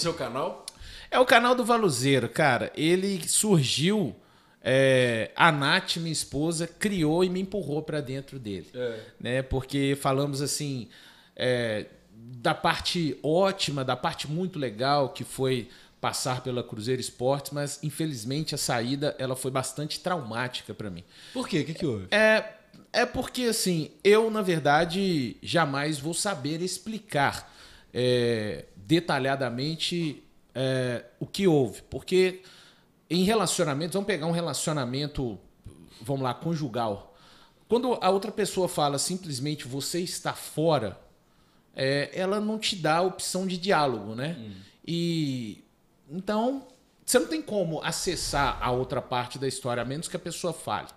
seu canal? É o canal do Valuzeiro, cara. Ele surgiu. É, a Nath, minha esposa, criou e me empurrou para dentro dele. É. Né? Porque falamos assim. É, da parte ótima, da parte muito legal que foi passar pela Cruzeiro Esportes, mas infelizmente a saída ela foi bastante traumática para mim. Por quê? O que, que houve? É, é porque assim, eu na verdade jamais vou saber explicar é, detalhadamente é, o que houve. Porque em relacionamentos, vamos pegar um relacionamento, vamos lá, conjugal. Quando a outra pessoa fala simplesmente você está fora, é, ela não te dá a opção de diálogo, né? Hum. E então você não tem como acessar a outra parte da história, a menos que a pessoa fale.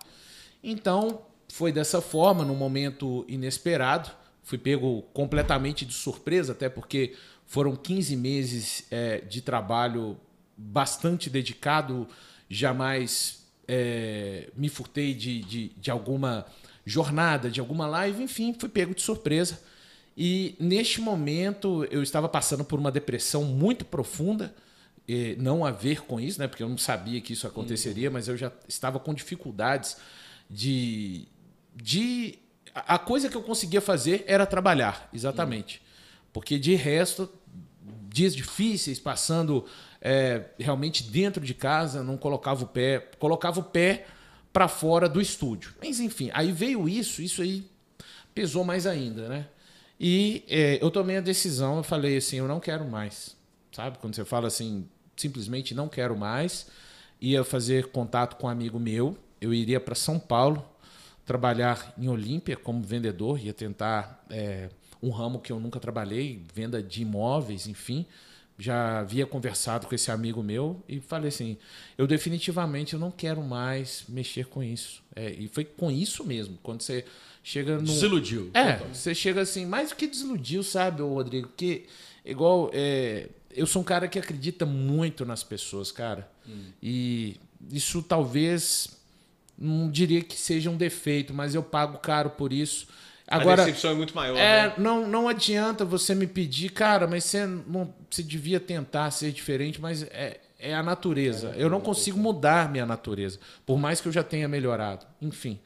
Então, foi dessa forma, num momento inesperado fui pego completamente de surpresa, até porque foram 15 meses é, de trabalho bastante dedicado, jamais é, me furtei de, de, de, alguma jornada, de alguma live, enfim, fui pego de surpresa. E neste momento eu estava passando por uma depressão muito profunda, não a ver com isso, né? Porque eu não sabia que isso aconteceria, uhum. mas eu já estava com dificuldades de, de a coisa que eu conseguia fazer era trabalhar, exatamente. Porque de resto, dias difíceis, passando é, realmente dentro de casa, não colocava o pé, colocava o pé para fora do estúdio. Mas enfim, aí veio isso, isso aí pesou mais ainda, né? E é, eu tomei a decisão, eu falei assim, eu não quero mais. Sabe? Quando você fala assim, simplesmente não quero mais. Ia fazer contato com um amigo meu, eu iria para São Paulo, trabalhar em Olímpia como vendedor, ia tentar é, um ramo que eu nunca trabalhei, venda de imóveis, enfim. Já havia conversado com esse amigo meu e falei assim: eu definitivamente eu não quero mais mexer com isso. É, e foi com isso mesmo. Quando você chega no. Desiludiu. É, então. você chega assim, mas o que desiludiu, sabe, Rodrigo? Que igual. É, eu sou um cara que acredita muito nas pessoas, cara. Hum. E isso talvez não diria que seja um defeito, mas eu pago caro por isso. Agora, a decepção é muito maior. É, né? não, não adianta você me pedir, cara, mas você, não, você devia tentar ser diferente, mas é, é a natureza. É, eu não consigo é. mudar minha natureza, por mais que eu já tenha melhorado. Enfim.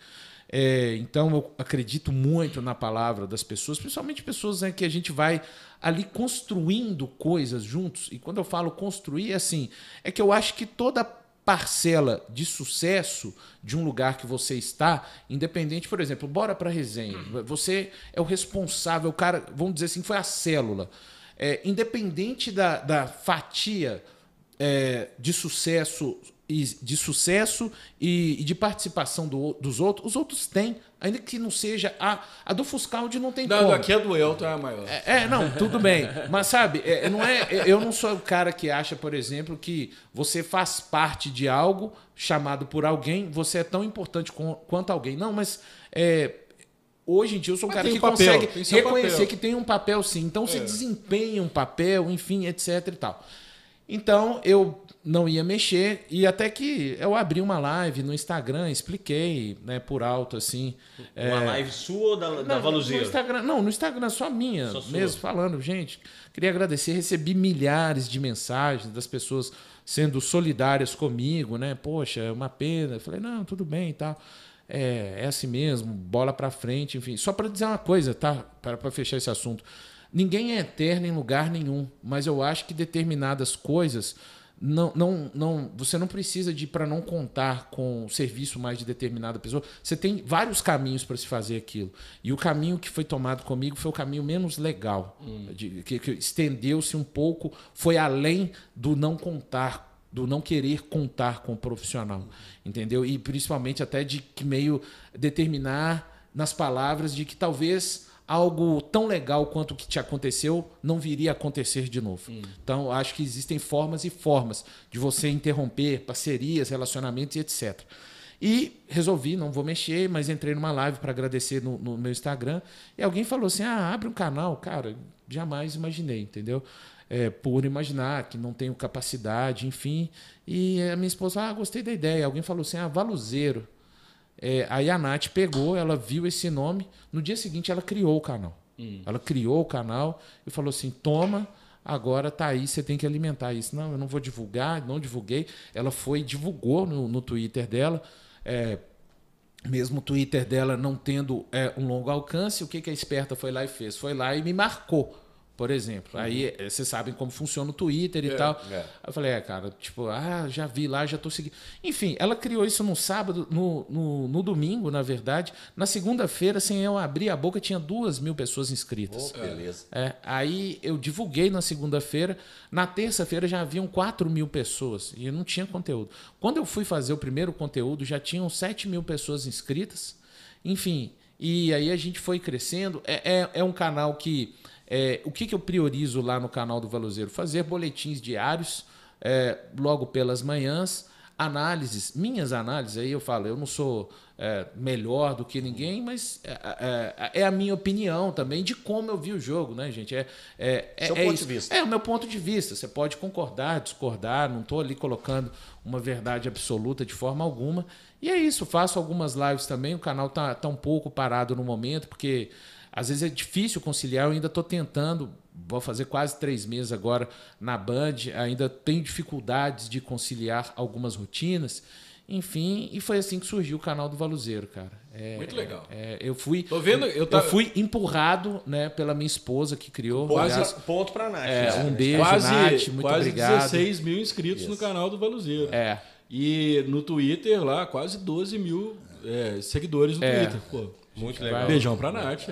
É, então eu acredito muito na palavra das pessoas, principalmente pessoas né, que a gente vai ali construindo coisas juntos. E quando eu falo construir, é assim, é que eu acho que toda parcela de sucesso de um lugar que você está, independente, por exemplo, bora para resenha. Uhum. Você é o responsável, o cara, vamos dizer assim, foi a célula. É, independente da, da fatia é, de sucesso de sucesso e, e de participação do, dos outros, os outros têm, ainda que não seja a. A do Fuscaldi não tem não, como. Não, aqui a do Elton é a maior. É, é não, tudo bem. Mas sabe, é, não é, é, eu não sou o cara que acha, por exemplo, que você faz parte de algo chamado por alguém, você é tão importante com, quanto alguém. Não, mas. É, hoje em dia eu sou um Mas cara que um papel, consegue reconhecer papel. que tem um papel sim. Então é. você desempenha um papel, enfim, etc e tal. Então eu não ia mexer e até que eu abri uma live no Instagram, expliquei, né, por alto assim. Uma é... live sua ou da, não, da No Instagram, não, no Instagram só minha, só mesmo falando, gente, queria agradecer, recebi milhares de mensagens das pessoas sendo solidárias comigo, né? Poxa, é uma pena. Eu falei, não, tudo bem, e tá. tal. É, é assim mesmo, bola para frente, enfim. Só para dizer uma coisa, tá? Para fechar esse assunto. Ninguém é eterno em lugar nenhum, mas eu acho que determinadas coisas não, não, não, você não precisa de para não contar com o serviço mais de determinada pessoa. Você tem vários caminhos para se fazer aquilo. E o caminho que foi tomado comigo foi o caminho menos legal, hum. de, que, que estendeu-se um pouco, foi além do não contar do não querer contar com o profissional, entendeu? E principalmente até de que meio determinar nas palavras de que talvez algo tão legal quanto o que te aconteceu não viria a acontecer de novo. Hum. Então, acho que existem formas e formas de você interromper parcerias, relacionamentos e etc. E resolvi, não vou mexer, mas entrei numa live para agradecer no, no, meu Instagram. E alguém falou assim: ah, abre um canal. Cara, jamais imaginei, entendeu? É, por imaginar que não tenho capacidade, enfim. E a minha esposa, ah, gostei da ideia. Alguém falou assim: ah, valuzeiro é, aí a Nath pegou, ela viu esse nome. No dia seguinte, ela criou o canal. Hum. Ela criou o canal e falou assim: toma, agora tá aí, você tem que alimentar isso. Não, eu não vou divulgar, não divulguei. Ela foi divulgou no, no Twitter dela. É, mesmo o Twitter dela não tendo é, um longo alcance, o que, que a esperta foi lá e fez? Foi lá e me marcou por exemplo. Uhum. Aí eh, vocês sabem como funciona o Twitter e é, tal. É. Eu falei, é, cara, tipo, ah, já vi lá, já tô seguindo. Enfim, ela criou isso no sábado, no, no, no domingo, na verdade. Na segunda-feira, sem assim, eu abrir a boca, tinha duas mil pessoas inscritas. Oh, beleza. É. é, aí eu divulguei na segunda-feira. Na terça-feira já haviam quatro mil pessoas e não tinha conteúdo. Quando eu fui fazer o primeiro conteúdo, já tinham sete mil pessoas inscritas. Enfim, e aí a gente foi crescendo. É, é, é um canal que. É, o que, que eu priorizo lá no canal do Valuzeiro? Fazer boletins diários, é, logo pelas manhãs análises, minhas análises, aí eu falo, eu não sou é, melhor do que ninguém, mas é, é, é, é a minha opinião também de como eu vi o jogo, né, gente? É, é, é Seu é ponto isso. de vista. É o meu ponto de vista. Você pode concordar, discordar, não estou ali colocando uma verdade absoluta de forma alguma. E é isso, faço algumas lives também, o canal está tá um pouco parado no momento, porque às vezes é difícil conciliar, eu ainda estou tentando vou fazer quase três meses agora na Band, ainda tenho dificuldades de conciliar algumas rotinas. Enfim, e foi assim que surgiu o canal do Valuzeiro, cara. É, Muito é, legal. É, eu fui. Tô vendo, eu, tá... eu fui empurrado, né, pela minha esposa que criou. Quase aliás, ponto pra Nath. É, né? um beijo, quase, Nath. Muito quase obrigado. Quase 16 mil inscritos Isso. no canal do Valuzeiro. É. E no Twitter lá, quase 12 mil é, seguidores no é. Twitter. Pô, Muito legal. Beijão pra Nath.